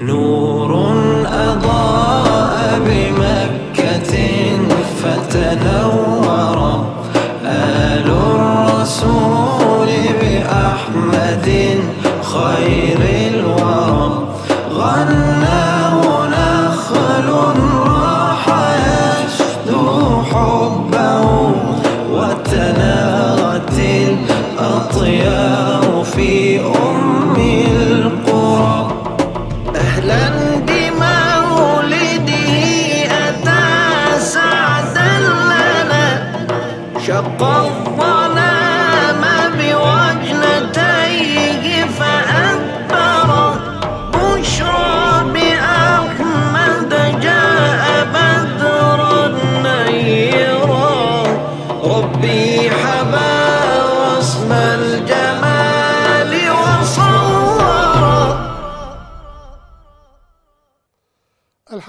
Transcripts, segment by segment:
نور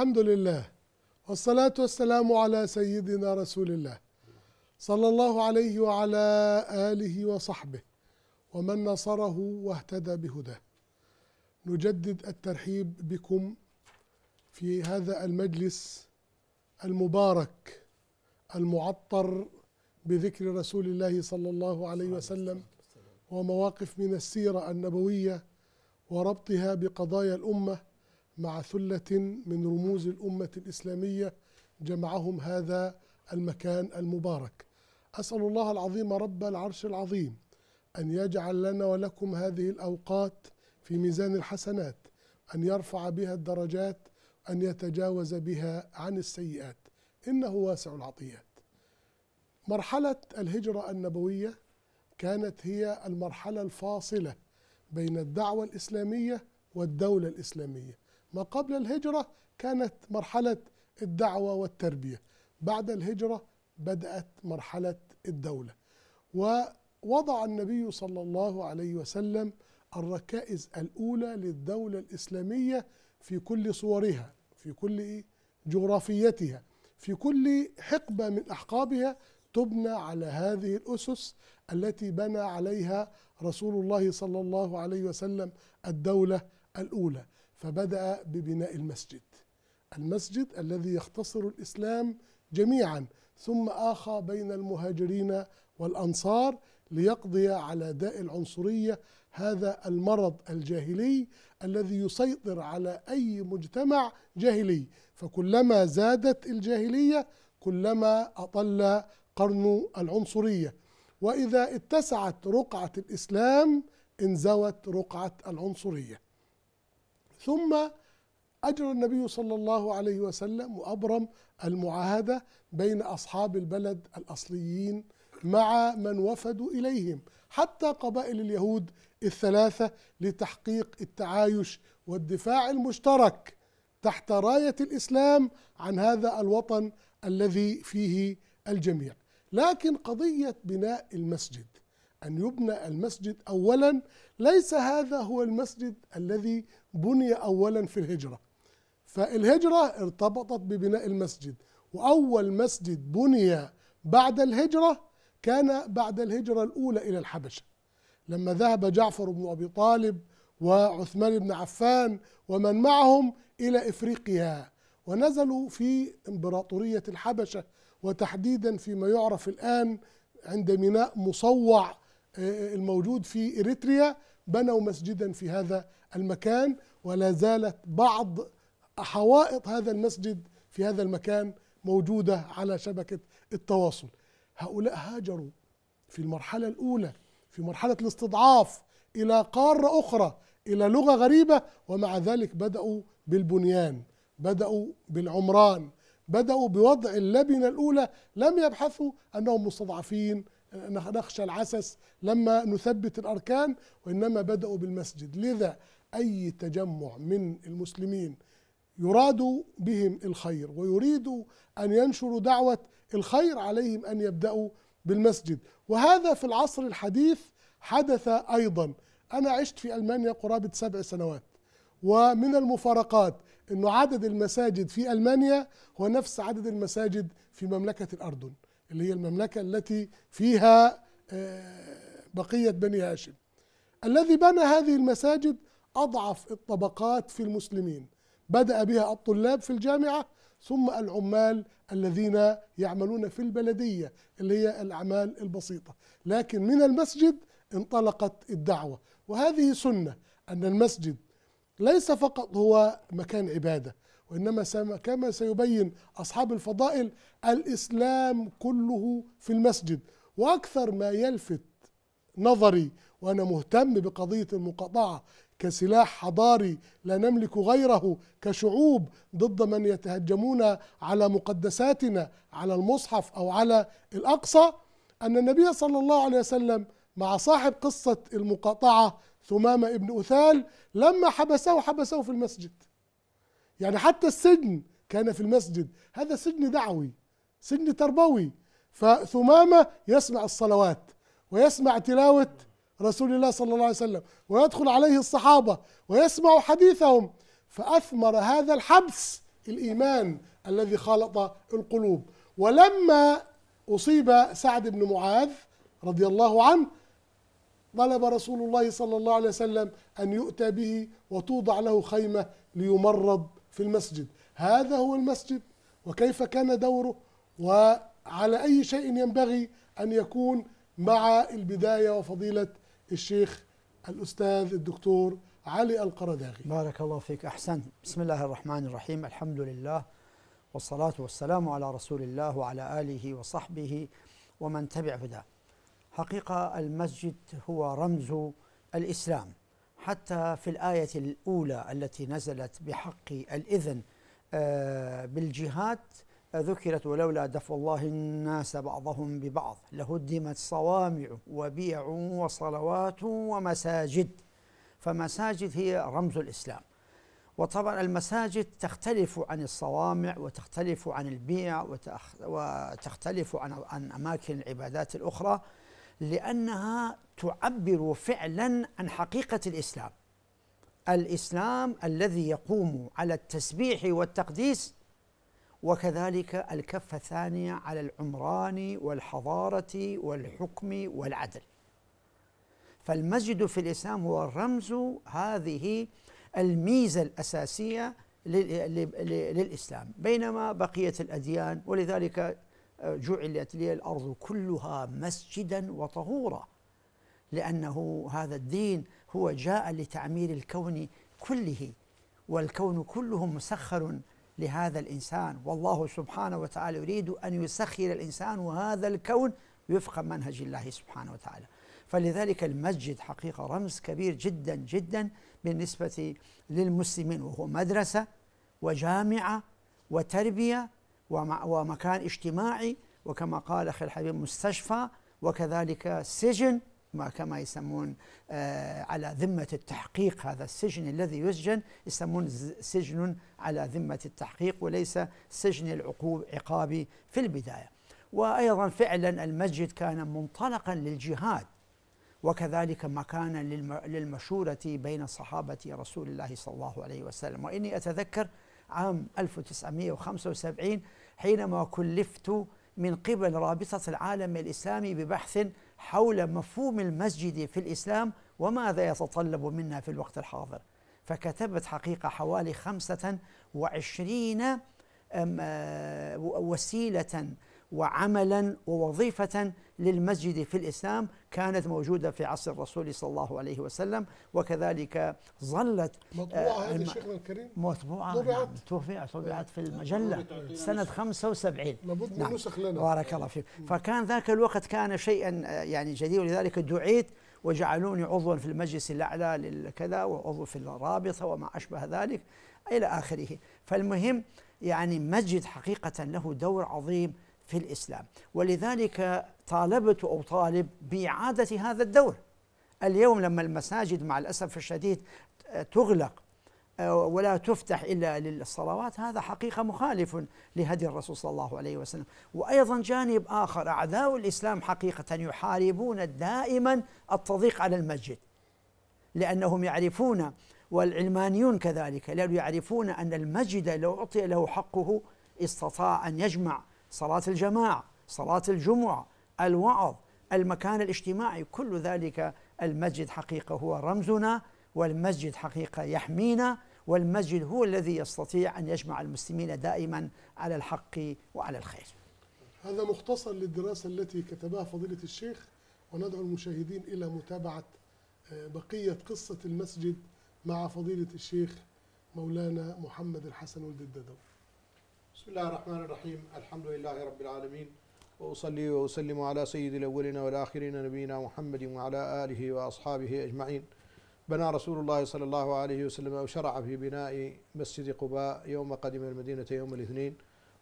الحمد لله والصلاة والسلام على سيدنا رسول الله صلى الله عليه وعلى آله وصحبه ومن نصره واهتدى بهداه نجدد الترحيب بكم في هذا المجلس المبارك المعطر بذكر رسول الله صلى الله عليه وسلم ومواقف من السيرة النبوية وربطها بقضايا الأمة مع ثلة من رموز الأمة الإسلامية جمعهم هذا المكان المبارك أسأل الله العظيم رب العرش العظيم أن يجعل لنا ولكم هذه الأوقات في ميزان الحسنات أن يرفع بها الدرجات أن يتجاوز بها عن السيئات إنه واسع العطيات مرحلة الهجرة النبوية كانت هي المرحلة الفاصلة بين الدعوة الإسلامية والدولة الإسلامية ما قبل الهجرة كانت مرحلة الدعوة والتربية بعد الهجرة بدأت مرحلة الدولة ووضع النبي صلى الله عليه وسلم الركائز الأولى للدولة الإسلامية في كل صورها في كل جغرافيتها في كل حقبة من أحقابها تبنى على هذه الأسس التي بنى عليها رسول الله صلى الله عليه وسلم الدولة الأولى فبدأ ببناء المسجد المسجد الذي يختصر الإسلام جميعا ثم آخى بين المهاجرين والأنصار ليقضي على داء العنصرية هذا المرض الجاهلي الذي يسيطر على أي مجتمع جاهلي فكلما زادت الجاهلية كلما أطل قرن العنصرية وإذا اتسعت رقعة الإسلام انزوت رقعة العنصرية ثم أجرى النبي صلى الله عليه وسلم وأبرم المعاهدة بين أصحاب البلد الأصليين مع من وفدوا إليهم حتى قبائل اليهود الثلاثة لتحقيق التعايش والدفاع المشترك تحت راية الإسلام عن هذا الوطن الذي فيه الجميع لكن قضية بناء المسجد أن يبنى المسجد أولا ليس هذا هو المسجد الذي بني أولا في الهجرة فالهجرة ارتبطت ببناء المسجد وأول مسجد بني بعد الهجرة كان بعد الهجرة الأولى إلى الحبشة لما ذهب جعفر بن أبي طالب وعثمان بن عفان ومن معهم إلى إفريقيا ونزلوا في إمبراطورية الحبشة وتحديدا فيما يعرف الآن عند ميناء مصوع الموجود في إريتريا بنوا مسجدا في هذا المكان ولا زالت بعض حوائط هذا المسجد في هذا المكان موجودة على شبكة التواصل هؤلاء هاجروا في المرحلة الأولى في مرحلة الاستضعاف إلى قارة أخرى إلى لغة غريبة ومع ذلك بدأوا بالبنيان بدأوا بالعمران بدأوا بوضع اللبنة الأولى لم يبحثوا أنهم مستضعفين نخشى العسس لما نثبت الأركان وإنما بدأوا بالمسجد لذا أي تجمع من المسلمين يراد بهم الخير ويريدوا أن ينشروا دعوة الخير عليهم أن يبدأوا بالمسجد وهذا في العصر الحديث حدث أيضا أنا عشت في ألمانيا قرابة سبع سنوات ومن المفارقات أن عدد المساجد في ألمانيا هو نفس عدد المساجد في مملكة الأردن اللي هي المملكة التي فيها آه، بقية بني هاشم الذي بنى هذه المساجد أضعف الطبقات في المسلمين بدأ بها الطلاب في الجامعة ثم العمال الذين يعملون في البلدية اللي هي الأعمال البسيطة لكن من المسجد انطلقت الدعوة وهذه سنة أن المسجد ليس فقط هو مكان عبادة وإنما كما سيبين أصحاب الفضائل الإسلام كله في المسجد وأكثر ما يلفت نظري وأنا مهتم بقضية المقاطعة كسلاح حضاري لا نملك غيره كشعوب ضد من يتهجمون على مقدساتنا على المصحف أو على الأقصى أن النبي صلى الله عليه وسلم مع صاحب قصة المقاطعة ثمامة ابن أثال لما حبسه حبسه في المسجد يعني حتى السجن كان في المسجد هذا سجن دعوي سجن تربوي فثمامة يسمع الصلوات ويسمع تلاوة رسول الله صلى الله عليه وسلم ويدخل عليه الصحابة ويسمع حديثهم فأثمر هذا الحبس الإيمان الذي خالط القلوب ولما أصيب سعد بن معاذ رضي الله عنه طلب رسول الله صلى الله عليه وسلم أن يؤتى به وتوضع له خيمة ليمرض في المسجد هذا هو المسجد وكيف كان دوره وعلى أي شيء ينبغي أن يكون مع البداية وفضيلة الشيخ الأستاذ الدكتور علي القرداغي بارك الله فيك أحسن بسم الله الرحمن الرحيم الحمد لله والصلاة والسلام على رسول الله وعلى آله وصحبه ومن تبع هدى حقيقة المسجد هو رمز الإسلام حتى في الآية الأولى التي نزلت بحق الإذن آه، بالجهاد آه، ذكرت ولولا دفع الله الناس بعضهم ببعض لهدمت صوامع وبيع وصلوات ومساجد فمساجد هي رمز الإسلام وطبعا المساجد تختلف عن الصوامع وتختلف عن البيع وتختلف عن أماكن العبادات الأخرى لأنها تعبر فعلا عن حقيقة الإسلام الإسلام الذي يقوم على التسبيح والتقديس وكذلك الكفة الثانية على العمران والحضارة والحكم والعدل فالمسجد في الإسلام هو رمز هذه الميزة الأساسية للإسلام بينما بقية الأديان ولذلك جعلت لي الارض كلها مسجدا وطهورا لانه هذا الدين هو جاء لتعمير الكون كله والكون كله مسخر لهذا الانسان والله سبحانه وتعالى يريد ان يسخر الانسان وهذا الكون وفق منهج الله سبحانه وتعالى فلذلك المسجد حقيقه رمز كبير جدا جدا بالنسبه للمسلمين وهو مدرسه وجامعه وتربيه ومكان اجتماعي وكما قال أخي الحبيب مستشفى وكذلك سجن ما كما يسمون آه، على ذمة التحقيق هذا السجن الذي يسجن يسمون سجن على ذمة التحقيق وليس سجن العقوب عقابي في البداية وأيضا فعلا المسجد كان منطلقا للجهاد وكذلك مكانا للمشورة بين صحابة رسول الله صلى الله عليه وسلم وإني أتذكر عام 1975 حينما كلفت من قبل رابطة العالم الإسلامي ببحث حول مفهوم المسجد في الإسلام وماذا يتطلب منا في الوقت الحاضر فكتبت حقيقة حوالي 25 آه، وسيلة وعملا ووظيفة للمسجد في الإسلام كانت موجودة في عصر الرسول صلى الله عليه وسلم وكذلك ظلت آه، مطبوعة هذه شيخنا الكريم مطبوعة نعم، طبعت نعم طبعت في المجلة سنة 75 لابد من نعم. نسخ لنا بارك الله فيك فكان ذاك الوقت كان شيئا آه، يعني جديد ولذلك دعيت وجعلوني عضوا في المجلس الأعلى للكذا وعضو في الرابطة وما أشبه ذلك إلى آخره فالمهم يعني مسجد حقيقة له دور عظيم في الإسلام ولذلك طالبت أو طالب بإعادة هذا الدور اليوم لما المساجد مع الأسف الشديد تغلق آه، ولا تفتح إلا للصلوات هذا حقيقة مخالف لهدي الرسول صلى الله عليه وسلم وأيضا جانب آخر أعداء الإسلام حقيقة يحاربون دائما التضييق على المسجد لأنهم يعرفون والعلمانيون كذلك لأنهم يعرفون أن المسجد لو أعطي له حقه استطاع أن يجمع صلاة الجماعة صلاة الجمعة الوعظ المكان الاجتماعي كل ذلك المسجد حقيقة هو رمزنا والمسجد حقيقة يحمينا والمسجد هو الذي يستطيع أن يجمع المسلمين دائما على الحق وعلى الخير هذا مختصر للدراسة التي كتبها فضيلة الشيخ وندعو المشاهدين إلى متابعة آه، بقية قصة المسجد مع فضيلة الشيخ مولانا محمد الحسن ولد الددوي بسم الله الرحمن الرحيم الحمد لله رب العالمين وأصلي وأسلم على سيد الأولين والآخرين نبينا محمد وعلى آله وأصحابه أجمعين بنى رسول الله صلى الله عليه وسلم أو شرع في بناء مسجد قباء يوم قدم المدينة يوم الاثنين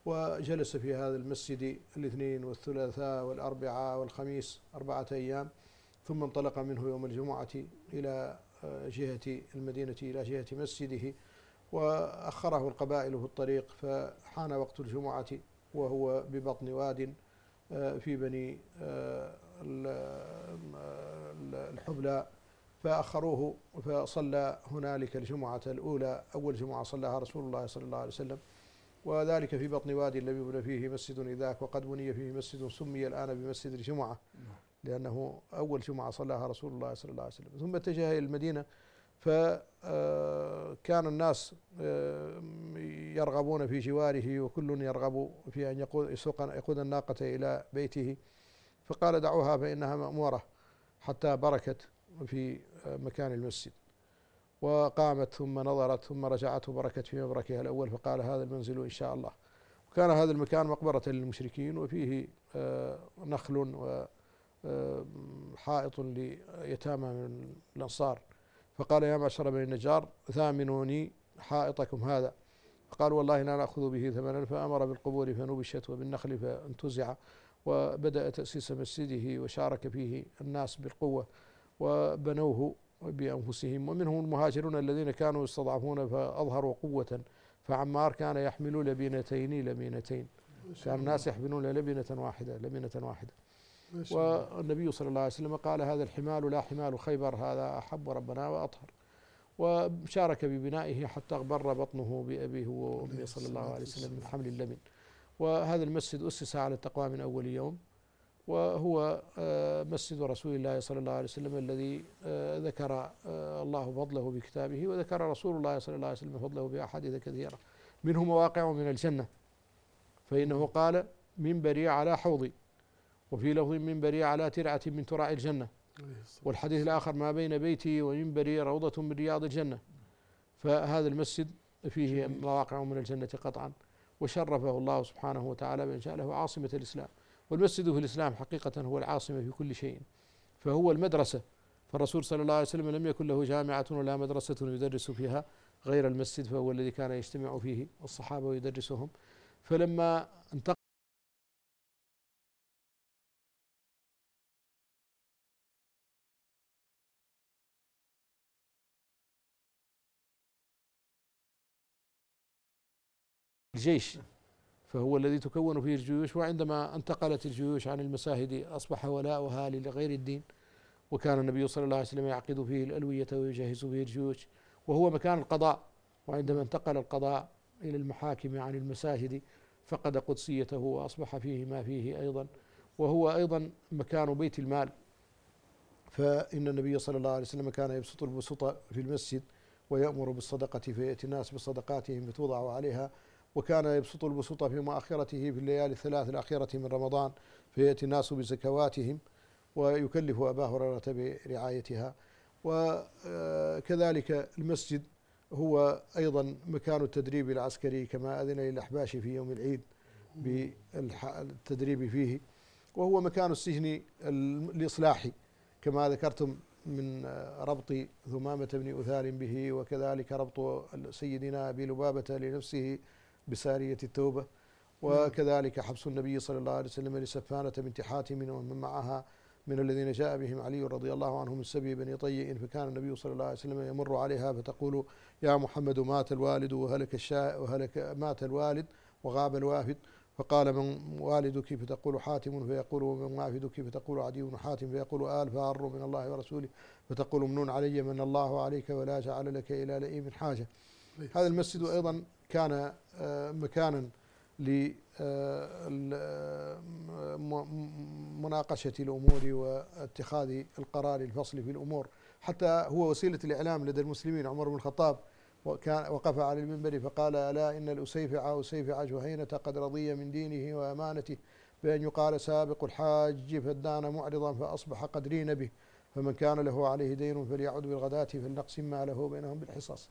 وجلس في هذا المسجد الاثنين والثلاثاء والأربعاء والخميس أربعة أيام ثم انطلق منه يوم الجمعة إلى جهة المدينة إلى جهة مسجده وأخره القبائل في الطريق فحان وقت الجمعة وهو ببطن واد آه، في بني آه، الحبلى فأخروه فصلى هنالك الجمعة الأولى أول جمعة صلاها رسول الله صلى الله عليه وسلم وذلك في بطن وادي لم يبنى فيه مسجد إذاك وقد بني فيه مسجد سمي الآن بمسجد الجمعة نعم. لأنه أول جمعة صلاها رسول الله صلى الله عليه وسلم ثم اتجه إلى المدينة فكان آه، الناس آه، يرغبون في جواره وكل يرغب في أن يقود, يسوق يقود الناقة إلى بيته فقال دعوها فإنها مأمورة حتى بركت في آه، مكان المسجد وقامت ثم نظرت ثم رجعت وبركت في مبركها الأول فقال هذا المنزل إن شاء الله وكان هذا المكان مقبرة للمشركين وفيه نخل وحائط ليتامى من الأنصار فقال يا معشر بني النجار ثامنوني حائطكم هذا فقال والله لا نأخذ به ثمنا فأمر بالقبور فنبشت وبالنخل فانتزع وبدأ تأسيس مسجده وشارك فيه الناس بالقوة وبنوه بأنفسهم ومنهم المهاجرون الذين كانوا يستضعفون فأظهروا قوة فعمار كان يحمل لبنتين لبنتين كان الناس يحملون لبنة واحدة لبنة واحدة والنبي صلى الله عليه وسلم قال هذا الحمال لا حمال خيبر هذا أحب ربنا وأطهر وشارك ببنائه حتى أغبر بطنه بأبيه وأمه صلى الله عليه وسلم من حمل اللبن وهذا المسجد أسس على التقوى من أول يوم وهو آه، مسجد رسول الله صلى الله عليه وسلم الذي آه، ذكر آه، الله فضله بكتابه وذكر رسول الله صلى الله عليه وسلم فضله بأحاديث كثيرة منه مواقع من الجنة فإنه قال منبري على حوضي وفي لفظ منبري على ترعة من ترع الجنة والحديث الآخر ما بين بيتي ومنبري روضة من رياض الجنة فهذا المسجد فيه مواقع من الجنة قطعا وشرفه الله سبحانه وتعالى بأن جعله عاصمة الإسلام والمسجد في الإسلام حقيقة هو العاصمة في كل شيء فهو المدرسة فالرسول صلى الله عليه وسلم لم يكن له جامعة ولا مدرسة يدرس فيها غير المسجد فهو الذي كان يجتمع فيه الصحابة ويدرسهم فلما انتقل الجيش فهو الذي تكون فيه الجيوش وعندما انتقلت الجيوش عن المساهد أصبح ولاؤها لغير الدين وكان النبي صلى الله عليه وسلم يعقد فيه الألوية ويجهز فيه الجيوش وهو مكان القضاء وعندما انتقل القضاء إلى المحاكم عن المساهد فقد قدسيته وأصبح فيه ما فيه أيضا وهو أيضا مكان بيت المال فإن النبي صلى الله عليه وسلم كان يبسط البسطة في المسجد ويأمر بالصدقة فيأتي الناس بصدقاتهم فتوضع عليها وكان يبسط البسوط في مؤخرته في الليالي الثلاث الأخيرة من رمضان فيأتي الناس بزكواتهم ويكلف أبا هريرة برعايتها وكذلك آه، المسجد هو أيضا مكان التدريب العسكري كما أذن للأحباش في يوم العيد بالتدريب فيه وهو مكان السجن الإصلاحي كما ذكرتم من آه، ربط ثمامة بن أثال به وكذلك ربط سيدنا أبي لبابة لنفسه بسارية التوبة وكذلك حبس النبي صلى الله عليه وسلم لسفانة بنت حاتم ومن معها من الذين جاء بهم علي رضي الله عنه من سبي بني طيء فكان النبي صلى الله عليه وسلم يمر عليها فتقول يا محمد مات الوالد وهلك الشاء وهلك مات الوالد وغاب الوافد فقال من والدك فتقول حاتم فيقول ومن وافدك فتقول عدي بن حاتم فيقول آل فار من الله ورسوله فتقول منون علي من الله عليك ولا جعل لك إلى لئيم حاجة طيب. هذا المسجد أيضا كان آه، مكانا لمناقشة آه، آه، الأمور واتخاذ القرار الفصل في الأمور حتى هو وسيلة الإعلام لدى المسلمين عمر بن الخطاب وكان وقف على المنبر فقال ألا إن الأسيفع أسيفع جهينة قد رضي من دينه وأمانته بأن يقال سابق الحاج فدان معرضا فأصبح قدرين به فمن كان له عليه دين فليعد بالغداة فلنقسم ما له بينهم بالحصص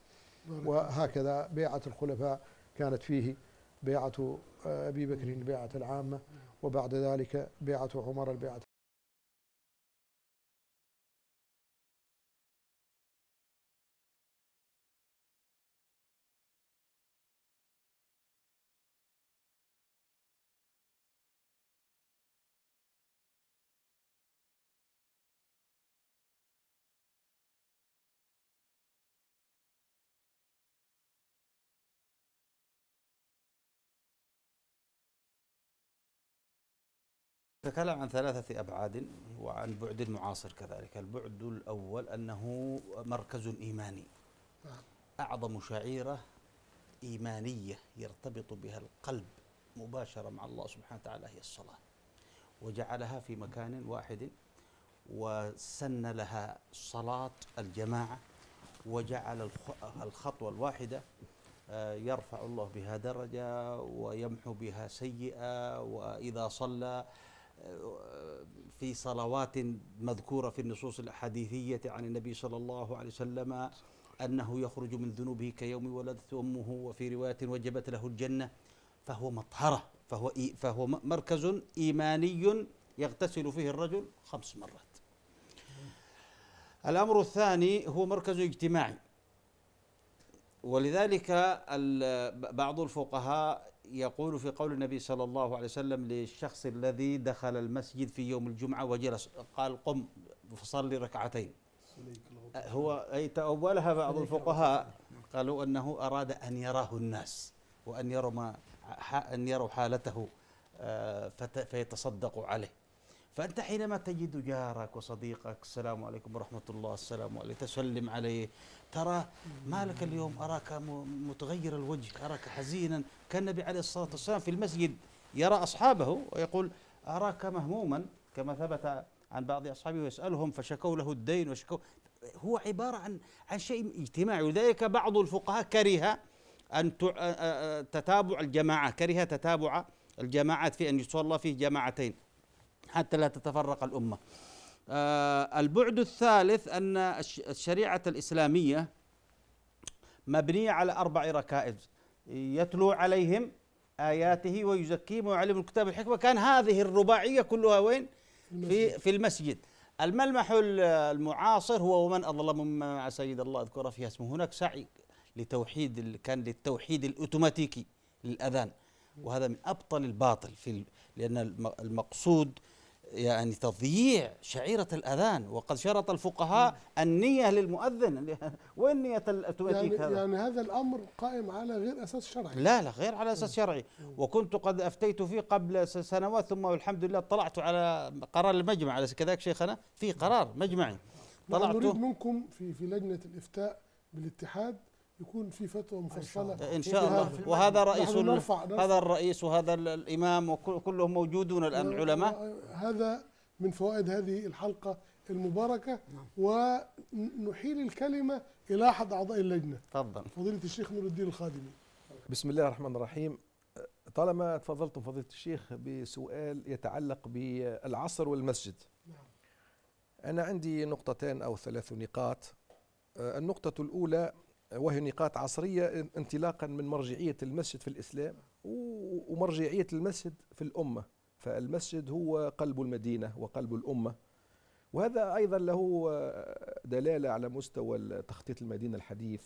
وهكذا بيعة الخلفاء كانت فيه بيعة آه، أبي بكر البيعة العامة نعم. وبعد ذلك بيعة عمر البيعة نتكلم عن ثلاثة أبعاد وعن بعد معاصر كذلك البعد الأول أنه مركز إيماني أعظم شعيرة إيمانية يرتبط بها القلب مباشرة مع الله سبحانه وتعالى هي الصلاة وجعلها في مكان واحد وسن لها صلاة الجماعة وجعل الخطوة الواحدة آه، يرفع الله بها درجة ويمحو بها سيئة وإذا صلى في صلوات مذكورة في النصوص الحديثية عن النبي صلى الله عليه وسلم أنه يخرج من ذنوبه كيوم ولدت أمه وفي رواية وجبت له الجنة فهو مطهرة فهو, فهو مركز إيماني يغتسل فيه الرجل خمس مرات الأمر الثاني هو مركز اجتماعي ولذلك بعض الفقهاء يقول في قول النبي صلى الله عليه وسلم للشخص الذي دخل المسجد في يوم الجمعة وجلس قال قم فصلي ركعتين هو أي تأولها بعض الفقهاء قالوا أنه أراد أن يراه الناس وأن يروا ما أن يروا حالته آه، فيتصدقوا عليه فأنت حينما تجد جارك وصديقك السلام عليكم ورحمة الله السلام عليكم تسلم عليه ترى مالك اليوم أراك متغير الوجه أراك حزينا كالنبي عليه الصلاة والسلام في المسجد يرى أصحابه ويقول أراك مهموما كما ثبت عن بعض أصحابه ويسألهم فشكوا له الدين وشكوا هو عبارة عن عن شيء اجتماعي ولذلك بعض الفقهاء كره أن تتابع الجماعة كره تتابع الجماعات في أن يصلى فيه جماعتين حتى لا تتفرق الامه. آه، البعد الثالث ان الشريعه الاسلاميه مبنيه على اربع ركائز يتلو عليهم آياته ويزكيهم ويعلم الكتاب الحكمة كان هذه الرباعية كلها وين في, في المسجد الملمح المعاصر هو ومن أظلم مما مع سيد الله أذكر فيها اسمه هناك سعي لتوحيد كان للتوحيد الأوتوماتيكي للأذان وهذا من أبطل الباطل في لأن المقصود يعني تضييع شعيرة الأذان وقد شرط الفقهاء النية للمؤذن وين نية تؤديك يعني هذا؟ يعني هذا الأمر قائم على غير أساس شرعي لا لا غير على أساس شرعي وكنت قد أفتيت فيه قبل سنوات ثم الحمد لله طلعت على قرار المجمع على كذلك شيخنا في قرار مجمعي طلعت نريد منكم في في لجنة الإفتاء بالاتحاد يكون في فتوى مفصله ان شاء الله وهذا رئيس يعني هذا الرئيس وهذا الامام وكلهم موجودون الان نعم، العلماء هذا من فوائد هذه الحلقه المباركه نعم. ونحيل الكلمه الى احد اعضاء اللجنه تفضل فضيله الشيخ نور الدين الخادمي بسم الله الرحمن الرحيم طالما تفضلتم فضيله الشيخ بسؤال يتعلق بالعصر والمسجد نعم. انا عندي نقطتين او ثلاث نقاط النقطه الاولى وهي نقاط عصرية انطلاقا من مرجعية المسجد في الإسلام ومرجعية المسجد في الأمة فالمسجد هو قلب المدينة وقلب الأمة وهذا أيضا له دلالة على مستوى تخطيط المدينة الحديث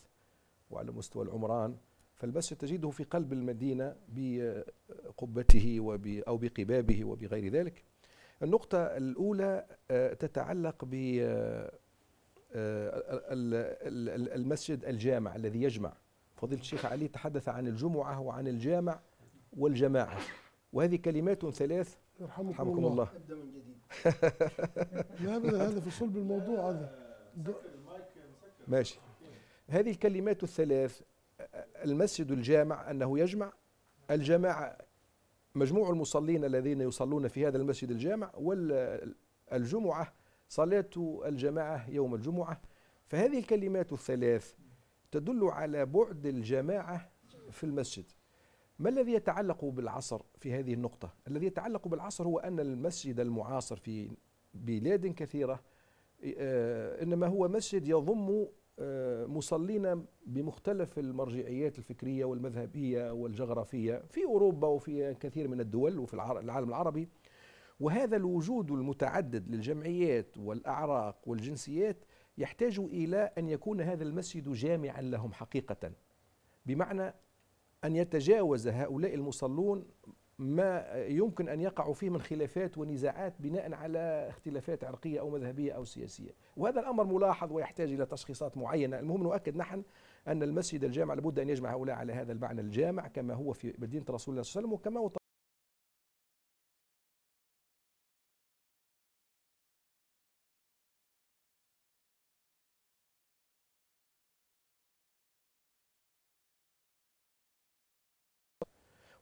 وعلى مستوى العمران فالمسجد تجده في قلب المدينة بقبته وب أو بقبابه وبغير ذلك النقطة الأولى آه، تتعلق ب آه، المسجد الجامع الذي يجمع فضيلة الشيخ علي تحدث عن الجمعة وعن الجامع والجماعة وهذه كلمات ثلاث يرحمكم, يرحمكم الله, الله. يا ابدا هذا في صلب الموضوع هذا ماشي هذه الكلمات الثلاث المسجد الجامع انه يجمع الجماعه مجموع المصلين الذين يصلون في هذا المسجد الجامع والجمعه صلاة الجماعة يوم الجمعة فهذه الكلمات الثلاث تدل على بعد الجماعة في المسجد ما الذي يتعلق بالعصر في هذه النقطة؟ الذي يتعلق بالعصر هو أن المسجد المعاصر في بلاد كثيرة آه، إنما هو مسجد يضم آه، مصلين بمختلف المرجعيات الفكرية والمذهبية والجغرافية في أوروبا وفي كثير من الدول وفي العالم العربي وهذا الوجود المتعدد للجمعيات والأعراق والجنسيات يحتاج إلى أن يكون هذا المسجد جامعا لهم حقيقة بمعنى أن يتجاوز هؤلاء المصلون ما يمكن أن يقعوا فيه من خلافات ونزاعات بناء على اختلافات عرقية أو مذهبية أو سياسية وهذا الأمر ملاحظ ويحتاج إلى تشخيصات معينة المهم نؤكد نحن أن المسجد الجامع لابد أن يجمع هؤلاء على هذا المعنى الجامع كما هو في مدينة رسول الله صلى الله عليه وسلم وكما هو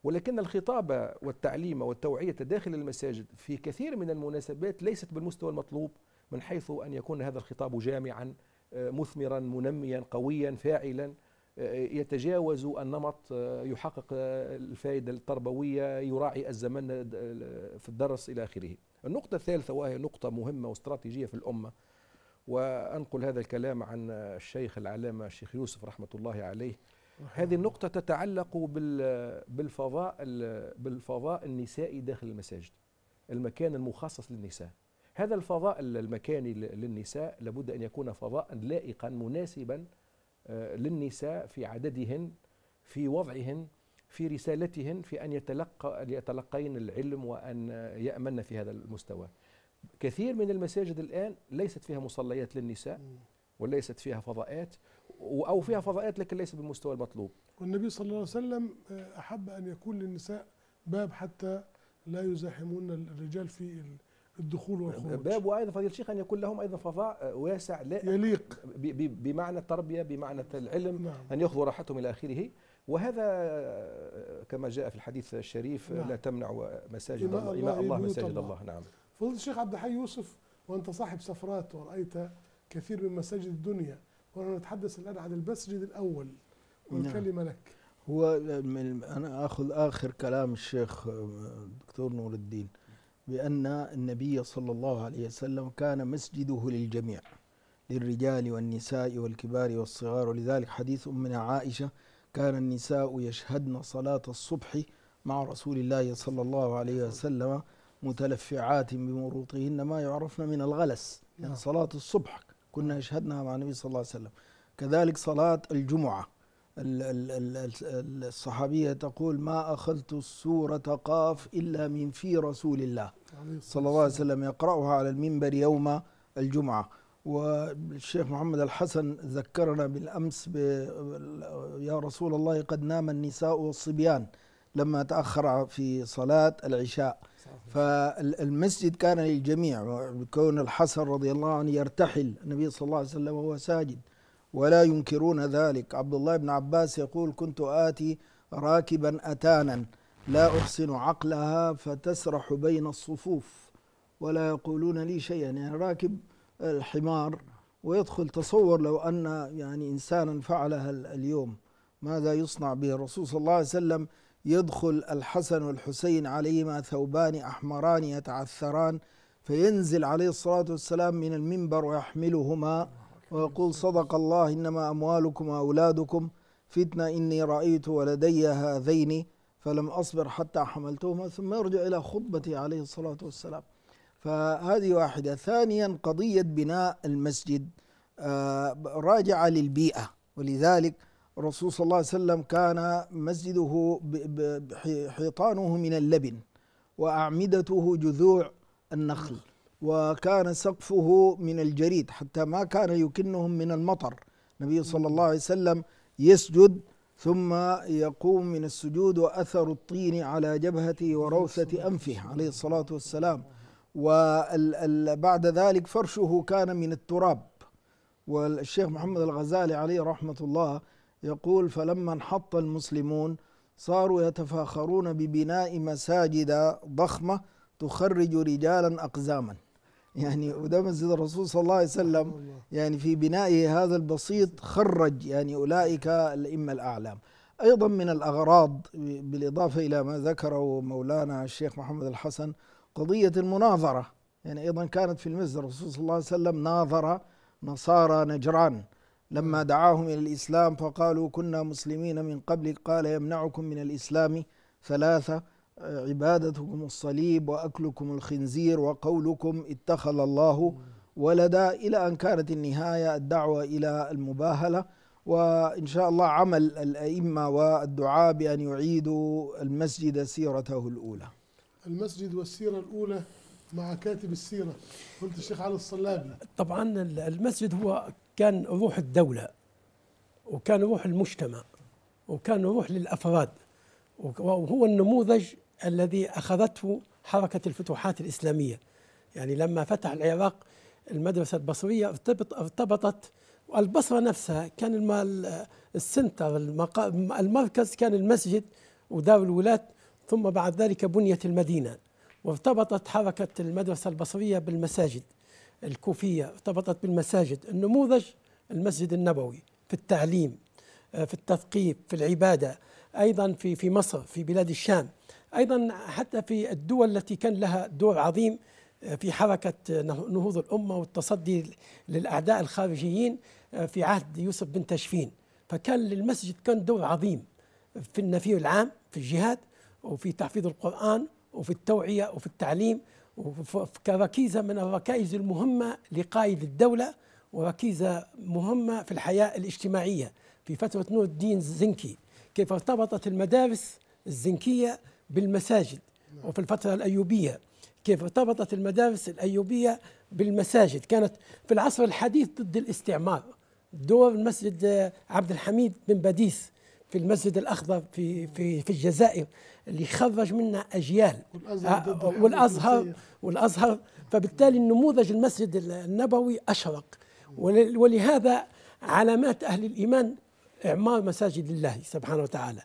ولكن الخطابة والتعليم والتوعية داخل المساجد في كثير من المناسبات ليست بالمستوى المطلوب من حيث أن يكون هذا الخطاب جامعا آه، مثمرا منميا قويا فاعلا آه، يتجاوز النمط آه، يحقق الفائدة التربوية يراعي الزمن في الدرس إلى آخره النقطة الثالثة وهي نقطة مهمة واستراتيجية في الأمة وأنقل هذا الكلام عن الشيخ العلامة الشيخ يوسف رحمة الله عليه هذه النقطة تتعلق بالفضاء بالفضاء النسائي داخل المساجد المكان المخصص للنساء هذا الفضاء المكاني للنساء لابد أن يكون فضاء لائقا مناسبا آه، للنساء في عددهن في وضعهن في رسالتهن في أن يتلقى يتلقين العلم وأن يأمن في هذا المستوى كثير من المساجد الآن ليست فيها مصليات للنساء وليست فيها فضاءات او فيها فضائيات لكن ليس بالمستوى المطلوب والنبي صلى الله عليه وسلم آه، احب ان يكون للنساء باب حتى لا يزاحمون الرجال في الدخول والخروج باب وايضا فضيله الشيخ ان يكون لهم ايضا فضاء آه، واسع يليق بمعنى التربيه بمعنى العلم نعم. ان ياخذوا راحتهم الى اخره وهذا آه، كما جاء في الحديث الشريف نعم. لا تمنع مساجد إماء الله, إماء الله مساجد الله, الله نعم فضيله الشيخ عبد الحي يوسف وانت صاحب سفرات ورايت كثير من مساجد الدنيا نتحدث الآن عن المسجد الأول والكلمة نعم. لك هو أنا آخذ آخر كلام الشيخ آه، دكتور نور الدين بأن النبي صلى الله عليه وسلم كان مسجده للجميع للرجال والنساء والكبار والصغار ولذلك حديث أمنا عائشة كان النساء يشهدن صلاة الصبح مع رسول الله صلى الله عليه وسلم متلفعات بمروطهن ما يعرفن من الغلس يعني نعم. صلاة الصبح كنا أشهدناها مع النبي صلى الله عليه وسلم كذلك صلاة الجمعة الصحابية تقول ما أخذت السورة قاف إلا من في رسول الله صلى الله عليه وسلم يقرأها على المنبر يوم الجمعة والشيخ محمد الحسن ذكرنا بالأمس يا رسول الله قد نام النساء والصبيان لما تأخر في صلاة العشاء فالمسجد كان للجميع كون الحسن رضي الله عنه يرتحل النبي صلى الله عليه وسلم وهو ساجد ولا ينكرون ذلك عبد الله بن عباس يقول كنت آتي راكبا أتانا لا أحسن عقلها فتسرح بين الصفوف ولا يقولون لي شيئا يعني راكب الحمار ويدخل تصور لو أن يعني إنسانا فعلها اليوم ماذا يصنع به الرسول صلى الله عليه وسلم يدخل الحسن والحسين عليهما ثوبان أحمران يتعثران فينزل عليه الصلاة والسلام من المنبر ويحملهما ويقول صدق الله إنما أموالكم وأولادكم فتنة إني رأيت ولدي هذين فلم أصبر حتى حملتهما ثم يرجع إلى خطبته عليه الصلاة والسلام فهذه واحدة ثانيا قضية بناء المسجد آه، راجعة للبيئة ولذلك الرسول صلى الله عليه وسلم كان مسجده حيطانه من اللبن وأعمدته جذوع النخل وكان سقفه من الجريد حتى ما كان يكنهم من المطر النبي صلى الله عليه وسلم يسجد ثم يقوم من السجود وأثر الطين على جبهته وروثة أنفه عليه الصلاة والسلام وبعد ذلك فرشه كان من التراب والشيخ محمد الغزالي عليه رحمة الله يقول فلما انحط المسلمون صاروا يتفاخرون ببناء مساجد ضخمة تخرج رجالا أقزاما يعني وده مسجد الرسول صلى الله عليه وسلم يعني في بنائه هذا البسيط خرج يعني أولئك الأئمة الأعلام أيضا من الأغراض بالإضافة إلى ما ذكره مولانا الشيخ محمد الحسن قضية المناظرة يعني أيضا كانت في المسجد الرسول صلى الله عليه وسلم ناظر نصارى نجران لما دعاهم الى الاسلام فقالوا كنا مسلمين من قبل قال يمنعكم من الاسلام ثلاثه آه، عبادتكم الصليب واكلكم الخنزير وقولكم اتخذ الله ولدا الى ان كانت النهايه الدعوه الى المباهله وان شاء الله عمل الائمه والدعاء بان يعيدوا المسجد سيرته الاولى. المسجد والسيره الاولى مع كاتب السيره قلت الشيخ علي الصلابي. طبعا المسجد هو كان روح الدولة وكان روح المجتمع وكان روح للأفراد وهو النموذج الذي أخذته حركة الفتوحات الإسلامية يعني لما فتح العراق المدرسة البصرية ارتبط ارتبطت البصرة نفسها كان السنتر المركز كان المسجد ودار الولاة ثم بعد ذلك بنيت المدينة وارتبطت حركة المدرسة البصرية بالمساجد الكوفية ارتبطت بالمساجد النموذج المسجد النبوي في التعليم آه، في التثقيف في العبادة أيضا في في مصر في بلاد الشام أيضا حتى في الدول التي كان لها دور عظيم آه، في حركة نهوض الأمة والتصدي للأعداء الخارجيين آه، في عهد يوسف بن تشفين فكان للمسجد كان دور عظيم في النفير العام في الجهاد وفي تحفيظ القرآن وفي التوعية وفي التعليم كركيزة من الركائز المهمة لقائد الدولة وركيزة مهمة في الحياة الاجتماعية في فترة نور الدين الزنكي كيف ارتبطت المدارس الزنكية بالمساجد وفي الفترة الأيوبية كيف ارتبطت المدارس الأيوبية بالمساجد كانت في العصر الحديث ضد الاستعمار دور المسجد عبد الحميد بن باديس في المسجد الأخضر في, في, في الجزائر اللي خرج منا اجيال والازهر آه، والازهر, والأزهر فبالتالي النموذج المسجد النبوي اشرق ولهذا علامات اهل الايمان اعمار مساجد الله سبحانه وتعالى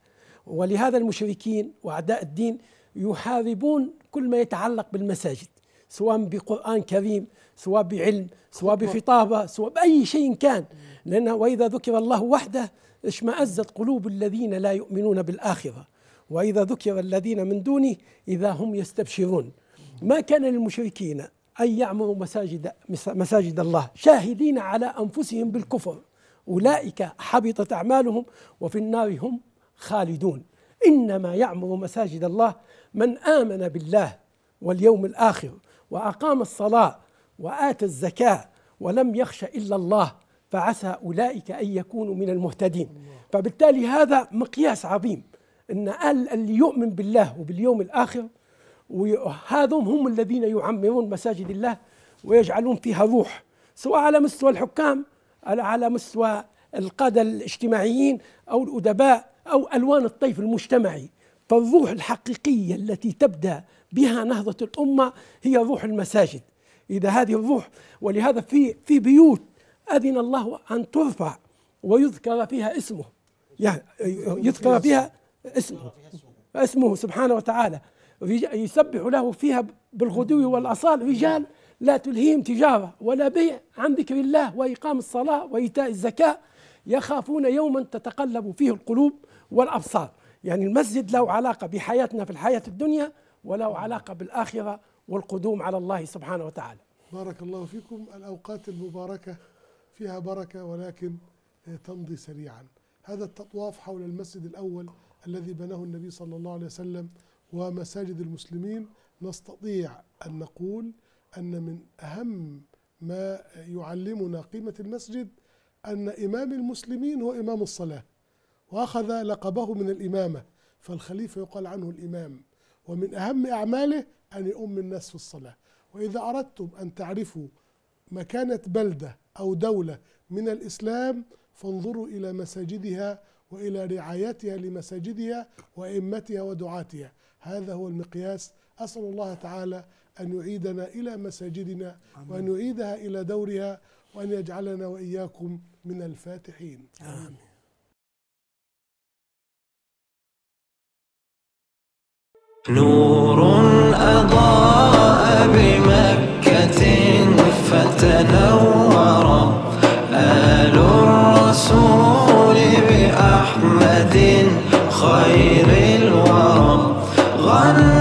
ولهذا المشركين واعداء الدين يحاربون كل ما يتعلق بالمساجد سواء بقرآن كريم سواء بعلم سواء بخطابة سواء بأي شيء كان لأنه وإذا ذكر الله وحده اشمأزت قلوب الذين لا يؤمنون بالآخرة وإذا ذكر الذين من دونه إذا هم يستبشرون ما كان للمشركين أن يعمروا مساجد, مساجد الله شاهدين على أنفسهم بالكفر أولئك حبطت أعمالهم وفي النار هم خالدون إنما يعمر مساجد الله من آمن بالله واليوم الآخر وأقام الصلاة وآتى الزكاة ولم يخش إلا الله فعسى أولئك أن يكونوا من المهتدين فبالتالي هذا مقياس عظيم ان قال اللي يؤمن بالله وباليوم الاخر وهذم هم الذين يعمرون مساجد الله ويجعلون فيها روح سواء على مستوى الحكام على مستوى القادة الاجتماعيين أو الأدباء أو ألوان الطيف المجتمعي فالروح الحقيقية التي تبدأ بها نهضة الأمة هي روح المساجد إذا هذه الروح ولهذا في في بيوت أذن الله أن ترفع ويذكر فيها اسمه يعني يذكر فيها اسمه اسمه سبحانه وتعالى يسبح له فيها بالغدو والأصال رجال لا تلهيهم تجارة ولا بيع عن ذكر الله وإقام الصلاة وإيتاء الزكاة يخافون يوما تتقلب فيه القلوب والأبصار يعني المسجد له علاقة بحياتنا في الحياة الدنيا وله علاقة بالآخرة والقدوم على الله سبحانه وتعالى بارك الله فيكم الأوقات المباركة فيها بركة ولكن تمضي سريعا هذا التطواف حول المسجد الأول الذي بناه النبي صلى الله عليه وسلم ومساجد المسلمين نستطيع أن نقول أن من أهم ما يعلمنا قيمة المسجد أن إمام المسلمين هو إمام الصلاة وأخذ لقبه من الإمامة فالخليفة يقال عنه الإمام ومن أهم أعماله أن يؤم الناس في الصلاة وإذا أردتم أن تعرفوا مكانة بلدة أو دولة من الإسلام فانظروا إلى مساجدها والى رعايتها لمساجدها وائمتها ودعاتها هذا هو المقياس اسال الله تعالى ان يعيدنا الى مساجدنا وان يعيدها الى دورها وان يجعلنا واياكم من الفاتحين امين نور water